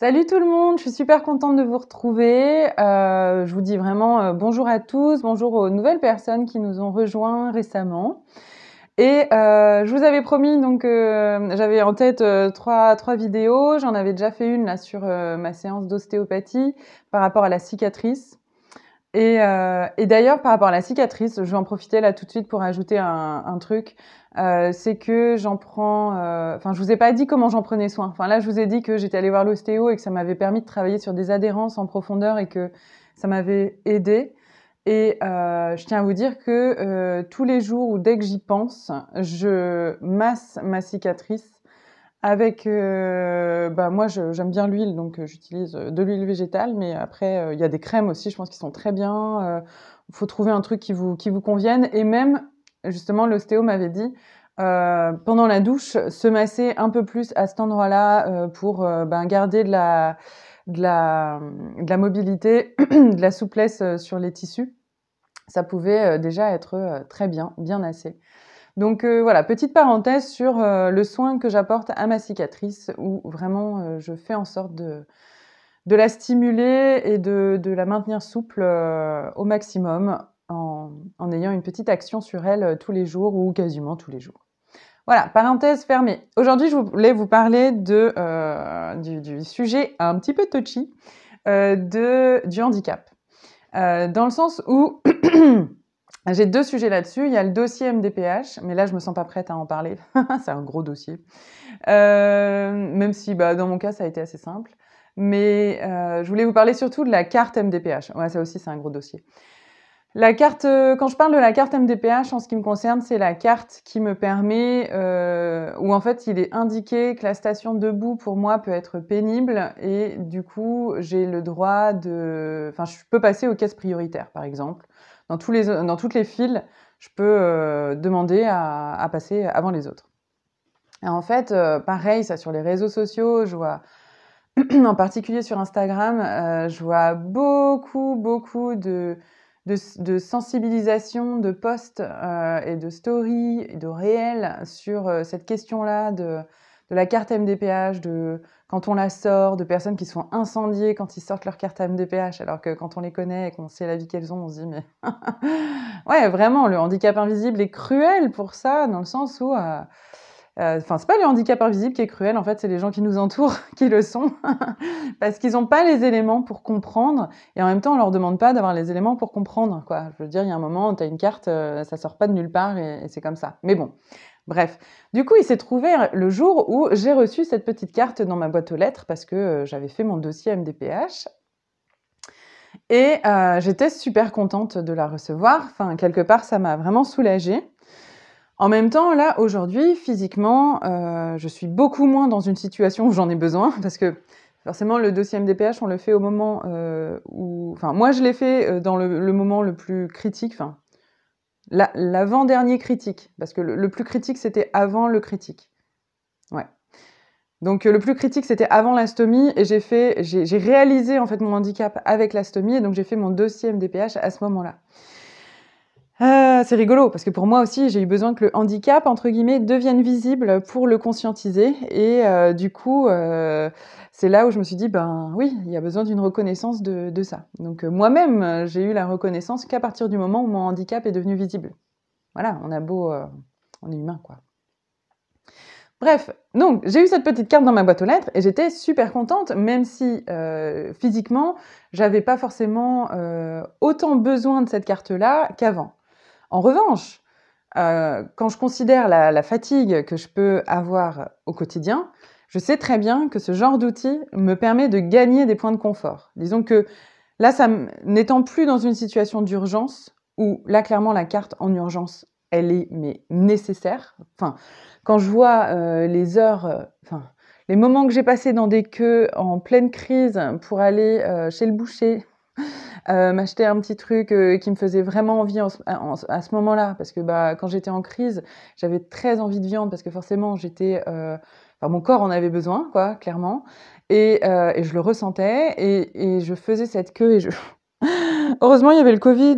Salut tout le monde, je suis super contente de vous retrouver. Euh, je vous dis vraiment euh, bonjour à tous, bonjour aux nouvelles personnes qui nous ont rejoints récemment. Et euh, je vous avais promis, donc j'avais en tête trois, trois vidéos, j'en avais déjà fait une là sur ma séance d'ostéopathie par rapport à la cicatrice. Et, euh, et d'ailleurs, par rapport à la cicatrice, je vais en profiter là tout de suite pour ajouter un, un truc. Euh, c'est que j'en prends. Euh, enfin, je vous ai pas dit comment j'en prenais soin. Enfin, là, je vous ai dit que j'étais allée voir l'ostéo et que ça m'avait permis de travailler sur des adhérences en profondeur et que ça m'avait aidé. Et euh, je tiens à vous dire que euh, tous les jours ou dès que j'y pense, je masse ma cicatrice avec, euh, bah, moi j'aime bien l'huile, donc euh, j'utilise, euh, de l'huile végétale, mais après, il y a des crèmes aussi, je pense, qu'ils sont très bien, il faut trouver un truc qui vous qui convienne et même, justement, l'ostéo m'avait dit, pendant la douche, se masser un peu plus à cet endroit-là, pour, ben, garder de la mobilité, de la souplesse, sur les tissus. Ça pouvait, déjà être, très bien, bien assez. Donc euh, voilà, petite parenthèse sur euh, le soin que j'apporte à ma cicatrice, où vraiment euh, je fais en sorte de, la stimuler et de, la maintenir souple au maximum en, ayant une petite action sur elle tous les jours ou quasiment tous les jours. Voilà, parenthèse fermée. Aujourd'hui, je voulais vous parler du, sujet un petit peu touchy de, du handicap. dans le sens où J'ai deux sujets là-dessus. Il y a le dossier MDPH, mais là, je me sens pas prête à en parler. c'est un gros dossier. Euh, même si, bah, dans mon cas, ça a été assez simple. Mais euh, je voulais vous parler surtout de la carte MDPH. Ouais, ça aussi, c'est un gros dossier. La carte, euh, quand je parle de la carte MDPH, en ce qui me concerne, c'est la carte qui me permet, euh, où en fait il est indiqué que la station debout pour moi peut être pénible et du coup j'ai le droit de, enfin je peux passer aux caisses prioritaires par exemple dans, tous les, dans toutes les files, je peux euh, demander à, passer avant les autres. en fait, euh, pareil, ça sur les réseaux sociaux, je vois, en particulier sur Instagram, euh, je vois beaucoup, beaucoup de, de, sensibilisation, de posts et de stories, et de réels sur cette question-là de de la carte MDPH, de quand on la sort, de personnes qui sont incendiées quand ils sortent leur carte MDPH, alors que quand on les connaît et qu'on sait la vie qu'elles ont, on se dit mais ouais vraiment le handicap invisible est cruel pour ça dans le sens où euh, euh, enfin, c'est pas le handicap invisible qui est cruel, en fait, c'est les gens qui nous entourent qui le sont, parce qu'ils n'ont pas les éléments pour comprendre, et en même temps, on leur demande pas d'avoir les éléments pour comprendre, quoi. Je veux dire, il y a un moment, tu as une carte, ça euh, ça sort pas de nulle part, et, c'est comme ça. Mais bon, Bref, du coup, il s'est trouvé le jour où j'ai reçu cette petite carte dans ma boîte aux lettres parce que euh, j'avais fait mon dossier MDPH. Et j'étais super contente de la recevoir. Enfin, quelque part, ça m'a vraiment soulagée. En même temps, là, aujourd'hui, physiquement, euh, je suis beaucoup moins dans une situation où j'en ai besoin, parce que forcément, le dossier MDPH, on le fait au moment euh, où... Enfin, moi, je l'ai fait euh, dans le, moment le plus critique, enfin, l'avant-dernier critique, parce que le, plus critique, c'était avant le critique. Ouais. Donc le plus critique c'était avant l'astomie et j'ai fait j'ai réalisé en fait mon handicap avec l'astomie et donc j'ai fait mon dossier MDPH à ce moment-là. Ah, c'est rigolo parce que pour moi aussi, j'ai eu besoin que le handicap entre guillemets devienne visible pour le conscientiser et euh, du coup, euh, c'est là où je me suis dit ben oui, il y a besoin d'une reconnaissance de, de, ça. Donc euh, moi-même, j'ai eu la reconnaissance qu'à partir du moment où mon handicap est devenu visible. Voilà, on a beau, on est humain quoi. Bref, donc j'ai eu cette petite carte dans ma boîte aux lettres et j'étais super contente, même si physiquement, j'avais pas forcément autant besoin de cette carte-là qu'avant. En revanche, euh, quand je considère la, fatigue que je peux avoir au quotidien, je sais très bien que ce genre d'outil me permet de gagner des points de confort. Disons que là, ça n'étant plus dans une situation d'urgence, où là, clairement, la carte en urgence, elle est mais nécessaire. Enfin, quand je vois euh, les heures, euh, enfin, les moments que j'ai passés dans des queues en pleine crise pour aller chez le boucher, Euh, m'acheter un petit truc euh, qui me faisait vraiment envie à ce moment-là, parce que bah, quand j'étais en crise, j'avais très envie de viande, parce que forcément, j'étais, euh, mon corps en avait besoin, quoi, clairement, et, je le ressentais, et, et, je faisais cette queue, et je, Heureusement, il y avait le Covid.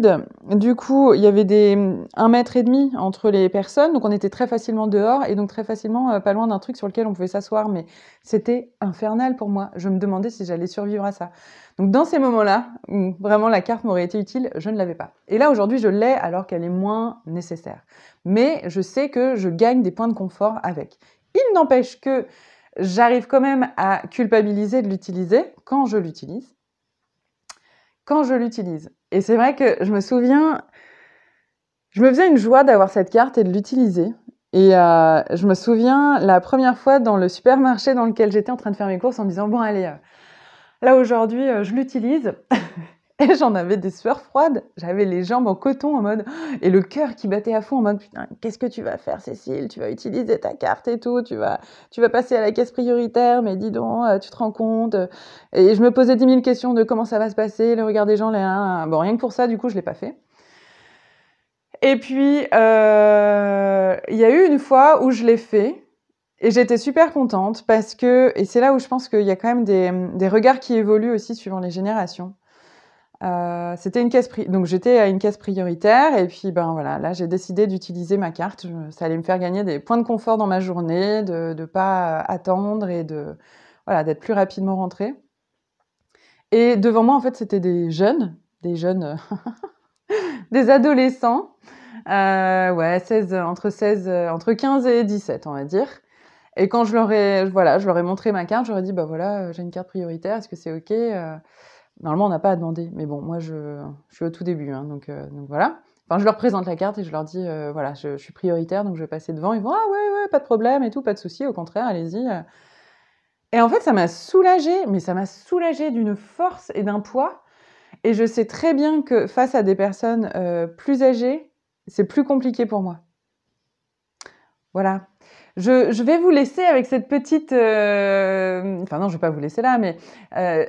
Du coup, il y avait des, un mètre et demi entre les personnes. Donc, on était très facilement dehors et donc très facilement euh, pas loin d'un truc sur lequel on pouvait s'asseoir. Mais c'était infernal pour moi. Je me demandais si j'allais survivre à ça. Donc, dans ces moments-là, où vraiment la carte m'aurait été utile, je ne l'avais pas. Et là, aujourd'hui, je l'ai alors qu'elle est moins nécessaire. Mais je sais que je gagne des points de confort avec. Il n'empêche que j'arrive quand même à culpabiliser de l'utiliser quand je l'utilise je l'utilise. Et c'est vrai que je me souviens, je me faisais une joie d'avoir cette carte et de l'utiliser. Et euh, je me souviens la première fois dans le supermarché dans lequel j'étais en train de faire mes courses en me disant, bon allez, euh, là aujourd'hui, euh, je l'utilise. Et j'en avais des sueurs froides. J'avais les jambes en coton en mode. Et le cœur qui battait à fond en mode Putain, qu'est-ce que tu vas faire, Cécile Tu vas utiliser ta carte et tout. Tu vas, tu vas passer à la caisse prioritaire, mais dis donc, euh, tu te rends compte. Euh, et je me posais 10 000 questions de comment ça va se passer, le regard des gens, là. Bon, rien que pour ça, du coup, je ne l'ai pas fait. Et puis, euh, il y a eu une fois où je l'ai fait. Et j'étais super contente parce que, et c'est là où je pense qu'il y a quand même des regards qui évoluent aussi suivant les générations. Euh, c'était une caisse donc j'étais à une caisse prioritaire et puis ben voilà là j'ai décidé d'utiliser ma carte ça allait me faire gagner des points de confort dans ma journée de ne pas euh, attendre et de voilà d'être plus rapidement rentrée et devant moi en fait c'était des jeunes des jeunes des adolescents euh, ouais 16 entre 16 entre 15 et 17 on va dire et quand je leur ai voilà je leur ai montré ma carte j'aurais dit bah ben voilà j'ai une carte prioritaire est-ce que c'est ok Normalement, on n'a pas à demander, mais bon, moi, je, suis au tout début, hein, euh, donc, voilà. Enfin, je leur présente la carte et je leur dis, euh, voilà, je, suis prioritaire, donc je vais passer devant. Ils vont, ah ouais, ouais, pas de problème et tout, pas de souci, au contraire, allez-y. Euh. Et en fait, ça m'a soulagée, mais ça m'a soulagée d'une force et d'un poids. Et je sais très bien que face à des personnes plus âgées, c'est plus compliqué pour moi. Voilà. Je, vais vous laisser avec cette petite. Euh, enfin non, je ne vais pas vous laisser là, mais euh,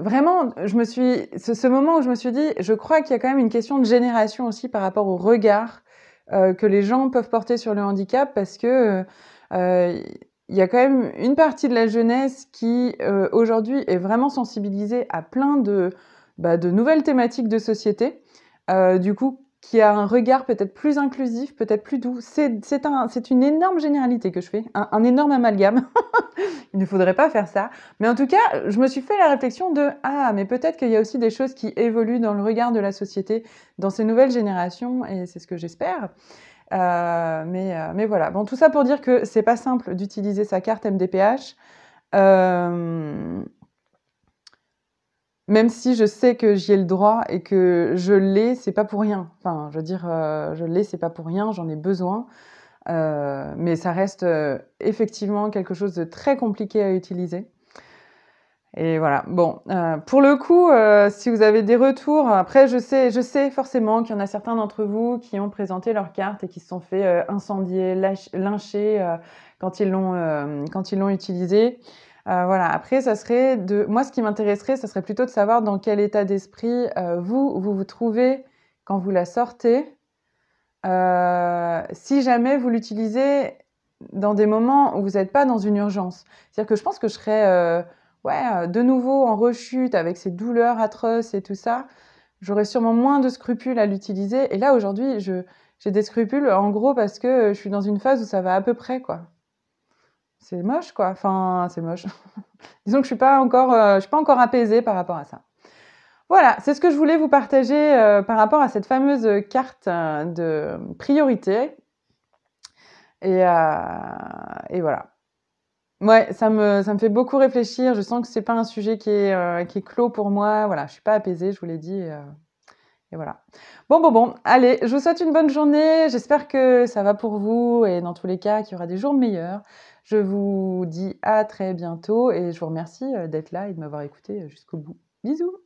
vraiment, je me suis ce, moment où je me suis dit, je crois qu'il y a quand même une question de génération aussi par rapport au regard euh, que les gens peuvent porter sur le handicap, parce que il y a quand même une partie de la jeunesse qui aujourd'hui est vraiment sensibilisée à plein de, bah, de nouvelles thématiques de société. du coup, qui a un regard peut-être plus inclusif, peut-être plus doux. C'est un, une énorme généralité que je fais, un, énorme amalgame. Il ne faudrait pas faire ça. Mais en tout cas, je me suis fait la réflexion de Ah, mais peut-être qu'il y a aussi des choses qui évoluent dans le regard de la société, dans ces nouvelles générations, et c'est ce que j'espère. Euh, mais, euh, mais, voilà. Bon, tout ça pour dire que c'est pas simple d'utiliser sa carte MDPH. Euh, même si je sais que j'y ai le droit et que je l'ai, c'est pas pour rien. Enfin, je veux dire, euh, je l'ai, c'est pas pour rien, j'en ai besoin. Euh, mais ça reste euh, effectivement quelque chose de très compliqué à utiliser. Et voilà. Bon, pour le coup, si vous avez des retours, après, je sais, je sais forcément qu'il y en a certains d'entre vous qui ont présenté leur carte et qui se sont fait incendier, lyncher quand ils l'ont utilisée. Euh, voilà. Après, ça serait de. Moi, ce qui m'intéresserait, ce serait plutôt de savoir dans quel état d'esprit euh, vous, vous trouvez quand vous la sortez. Euh, si jamais vous l'utilisez dans des moments où vous n'êtes pas dans une urgence. C'est-à-dire que je pense que je serais ouais, de nouveau en rechute avec ces douleurs atroces et tout ça. J'aurais sûrement moins de scrupules à l'utiliser. Et là, aujourd'hui, j'ai des scrupules en gros parce que je suis dans une phase où ça va à peu près, quoi c'est moche, quoi. Enfin, c'est moche. Disons que je suis pas encore, euh, je suis pas encore apaisée par rapport à ça. Voilà, c'est ce que je voulais vous partager euh, par rapport à cette fameuse carte euh, de priorité. Et, voilà. Ouais, ça me, ça me fait beaucoup réfléchir. Je sens que c'est pas un sujet qui est, qui est clos pour moi. Voilà, je suis pas apaisée, je vous l'ai dit. et voilà. Bon, bon, bon. Allez, je vous souhaite une bonne journée. J'espère que ça va pour vous et dans tous les cas, qu'il y aura des jours meilleurs. Je vous dis à très bientôt et je vous remercie euh, d'être là et de m'avoir écouté euh, jusqu'au bout. Bisous